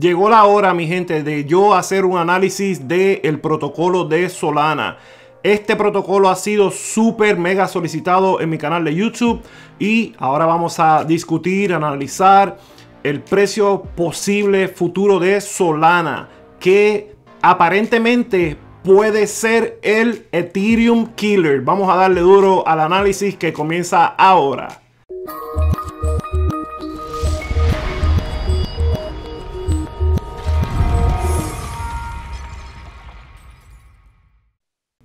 Llegó la hora, mi gente, de yo hacer un análisis del el protocolo de Solana. Este protocolo ha sido súper mega solicitado en mi canal de YouTube y ahora vamos a discutir, analizar el precio posible futuro de Solana, que aparentemente puede ser el Ethereum Killer. Vamos a darle duro al análisis que comienza ahora.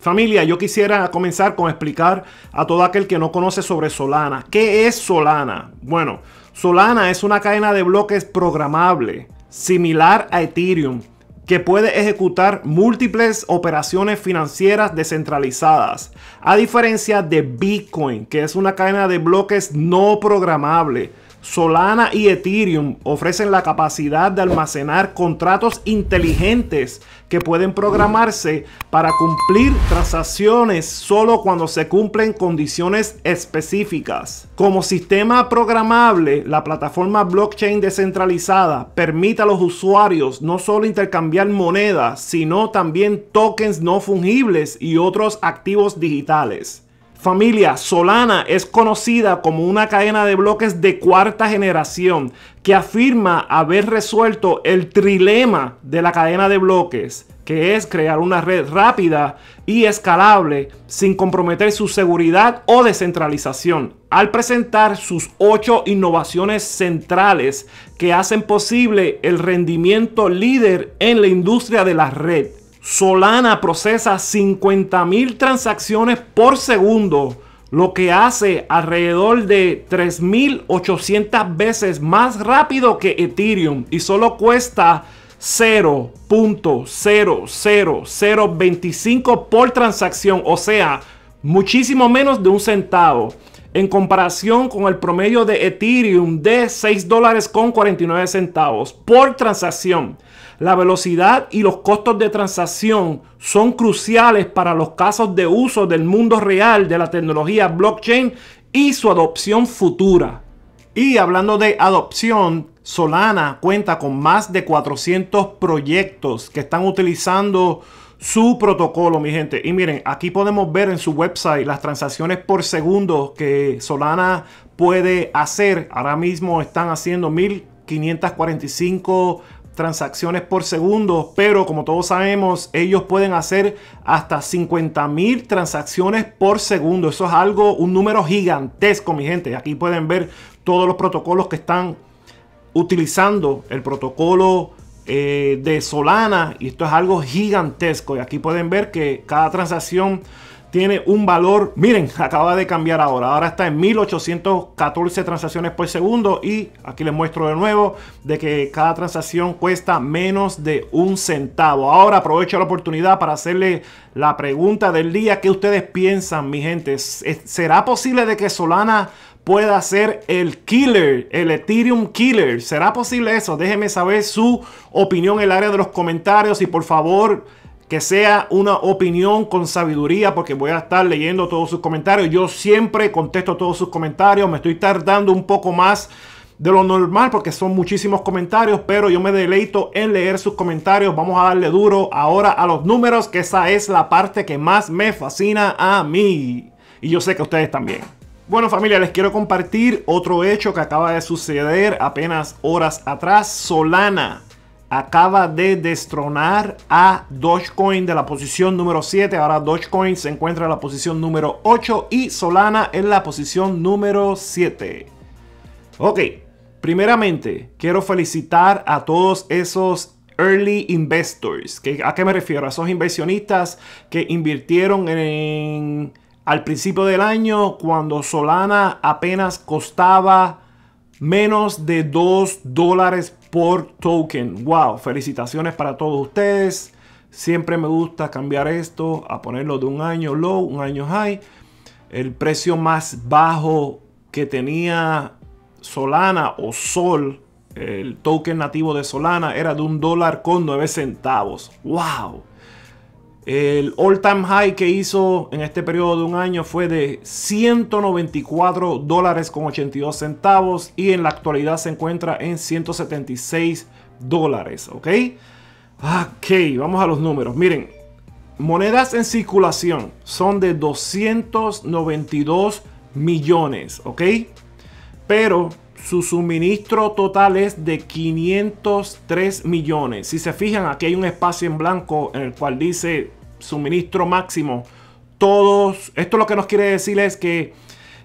Familia, yo quisiera comenzar con explicar a todo aquel que no conoce sobre Solana. ¿Qué es Solana? Bueno, Solana es una cadena de bloques programable, similar a Ethereum, que puede ejecutar múltiples operaciones financieras descentralizadas, a diferencia de Bitcoin, que es una cadena de bloques no programable Solana y Ethereum ofrecen la capacidad de almacenar contratos inteligentes que pueden programarse para cumplir transacciones solo cuando se cumplen condiciones específicas. Como sistema programable, la plataforma blockchain descentralizada permite a los usuarios no solo intercambiar monedas, sino también tokens no fungibles y otros activos digitales. Familia, Solana es conocida como una cadena de bloques de cuarta generación que afirma haber resuelto el trilema de la cadena de bloques, que es crear una red rápida y escalable sin comprometer su seguridad o descentralización, al presentar sus ocho innovaciones centrales que hacen posible el rendimiento líder en la industria de la red Solana procesa 50.000 transacciones por segundo, lo que hace alrededor de 3.800 veces más rápido que Ethereum y solo cuesta 0.00025 por transacción, o sea, muchísimo menos de un centavo en comparación con el promedio de Ethereum de $6.49 con centavos por transacción. La velocidad y los costos de transacción son cruciales para los casos de uso del mundo real de la tecnología blockchain y su adopción futura. Y hablando de adopción, Solana cuenta con más de 400 proyectos que están utilizando su protocolo, mi gente. Y miren, aquí podemos ver en su website las transacciones por segundo que Solana puede hacer. Ahora mismo están haciendo 1545 transacciones por segundo, pero como todos sabemos, ellos pueden hacer hasta 50 mil transacciones por segundo. Eso es algo, un número gigantesco, mi gente. Aquí pueden ver todos los protocolos que están utilizando el protocolo eh, de Solana y esto es algo gigantesco. Y aquí pueden ver que cada transacción tiene un valor, miren, acaba de cambiar ahora, ahora está en 1814 transacciones por segundo y aquí les muestro de nuevo de que cada transacción cuesta menos de un centavo. Ahora aprovecho la oportunidad para hacerle la pregunta del día, ¿qué ustedes piensan, mi gente? ¿Será posible de que Solana pueda ser el killer, el Ethereum killer? ¿Será posible eso? Déjenme saber su opinión en el área de los comentarios y por favor que sea una opinión con sabiduría, porque voy a estar leyendo todos sus comentarios. Yo siempre contesto todos sus comentarios, me estoy tardando un poco más de lo normal porque son muchísimos comentarios, pero yo me deleito en leer sus comentarios. Vamos a darle duro ahora a los números, que esa es la parte que más me fascina a mí. Y yo sé que ustedes también. Bueno familia, les quiero compartir otro hecho que acaba de suceder apenas horas atrás. Solana acaba de destronar a Dogecoin de la posición número 7. Ahora Dogecoin se encuentra en la posición número 8 y Solana en la posición número 7. Ok, primeramente quiero felicitar a todos esos early investors. ¿A qué me refiero? A esos inversionistas que invirtieron en, al principio del año cuando Solana apenas costaba menos de 2 dólares por token. ¡Wow! Felicitaciones para todos ustedes. Siempre me gusta cambiar esto a ponerlo de un año low, un año high. El precio más bajo que tenía Solana o Sol, el token nativo de Solana, era de un dólar con 9 centavos. ¡Wow! El all time high que hizo en este periodo de un año fue de 194 dólares con 82 centavos y en la actualidad se encuentra en 176 dólares, ¿ok? Ok, vamos a los números. Miren, monedas en circulación son de 292 millones, ¿ok? Pero su suministro total es de 503 millones. Si se fijan, aquí hay un espacio en blanco en el cual dice suministro máximo. Todos, esto lo que nos quiere decir es que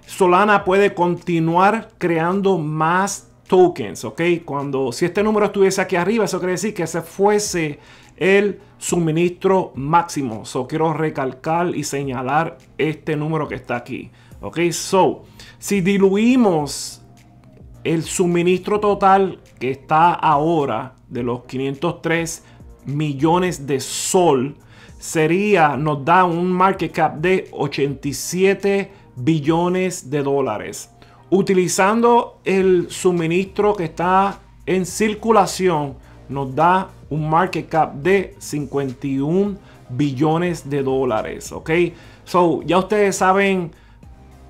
Solana puede continuar creando más tokens, ¿ok? Cuando, si este número estuviese aquí arriba, eso quiere decir que ese fuese el suministro máximo. So, quiero recalcar y señalar este número que está aquí, ¿ok? So, si diluimos el suministro total que está ahora de los 503 millones de sol sería, nos da un market cap de 87 billones de dólares. Utilizando el suministro que está en circulación, nos da un market cap de 51 billones de dólares. Ok, so ya ustedes saben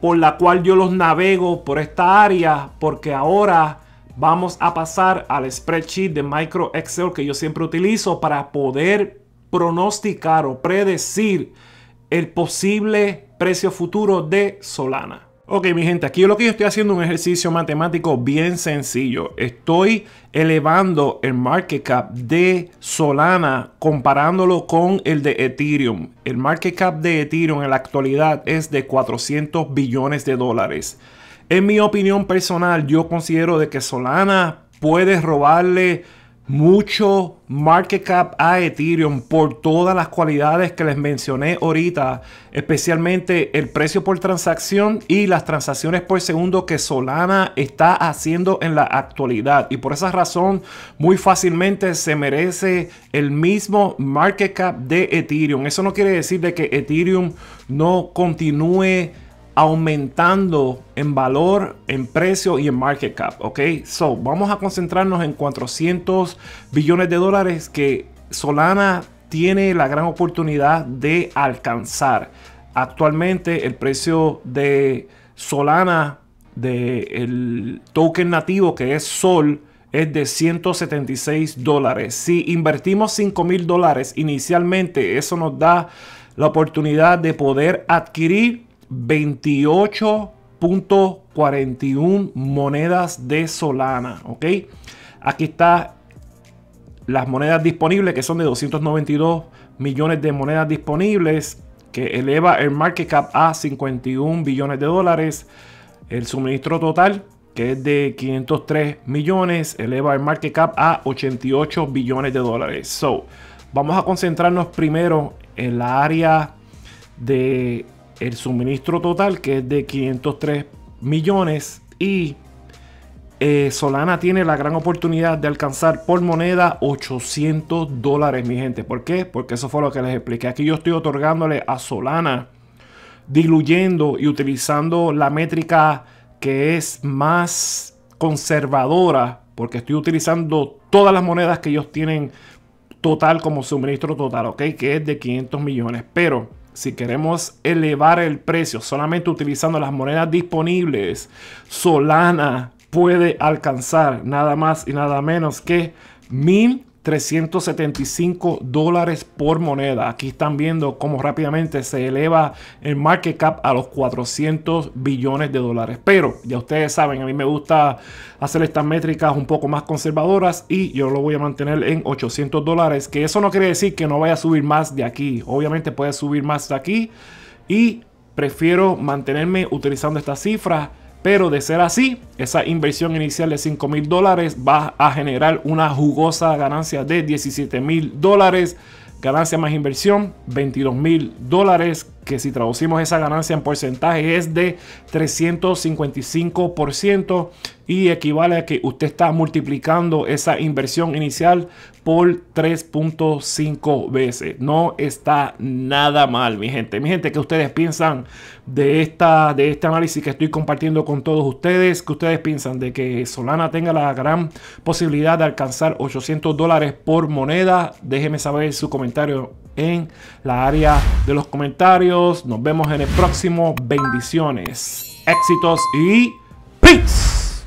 por la cual yo los navego por esta área porque ahora vamos a pasar al spreadsheet de Micro Excel que yo siempre utilizo para poder pronosticar o predecir el posible precio futuro de Solana. Ok, mi gente, aquí lo que yo estoy haciendo es un ejercicio matemático bien sencillo. Estoy elevando el market cap de Solana comparándolo con el de Ethereum. El market cap de Ethereum en la actualidad es de 400 billones de dólares. En mi opinión personal, yo considero de que Solana puede robarle mucho market cap a Ethereum por todas las cualidades que les mencioné ahorita, especialmente el precio por transacción y las transacciones por segundo que Solana está haciendo en la actualidad. Y por esa razón, muy fácilmente se merece el mismo market cap de Ethereum. Eso no quiere decir de que Ethereum no continúe aumentando en valor, en precio y en market cap, ¿ok? So, vamos a concentrarnos en 400 billones de dólares que Solana tiene la gran oportunidad de alcanzar. Actualmente el precio de Solana del token nativo que es Sol es de 176 dólares. Si invertimos 5 mil dólares inicialmente, eso nos da la oportunidad de poder adquirir 28.41 monedas de Solana. ¿Ok? Aquí está las monedas disponibles, que son de 292 millones de monedas disponibles, que eleva el market cap a 51 billones de dólares. El suministro total, que es de 503 millones, eleva el market cap a 88 billones de dólares. So, vamos a concentrarnos primero en la área de el suministro total que es de 503 millones y eh, Solana tiene la gran oportunidad de alcanzar por moneda 800 dólares, mi gente. ¿Por qué? Porque eso fue lo que les expliqué. Aquí yo estoy otorgándole a Solana, diluyendo y utilizando la métrica que es más conservadora, porque estoy utilizando todas las monedas que ellos tienen total como suministro total, ¿ok? Que es de 500 millones. Pero si queremos elevar el precio solamente utilizando las monedas disponibles, Solana puede alcanzar nada más y nada menos que mil 375 dólares por moneda. Aquí están viendo cómo rápidamente se eleva el market cap a los 400 billones de dólares. Pero ya ustedes saben, a mí me gusta hacer estas métricas un poco más conservadoras y yo lo voy a mantener en 800 dólares. Que eso no quiere decir que no vaya a subir más de aquí. Obviamente puede subir más de aquí y prefiero mantenerme utilizando estas cifras pero de ser así, esa inversión inicial de 5 mil dólares va a generar una jugosa ganancia de 17 mil dólares. Ganancia más inversión, 22 mil dólares que si traducimos esa ganancia en porcentaje es de 355% y equivale a que usted está multiplicando esa inversión inicial por 3.5 veces. No está nada mal, mi gente. Mi gente, ¿qué ustedes piensan de, esta, de este análisis que estoy compartiendo con todos ustedes? que ustedes piensan de que Solana tenga la gran posibilidad de alcanzar 800 dólares por moneda? Déjeme saber su comentario en la área de los comentarios. Nos vemos en el próximo. Bendiciones, éxitos y peace.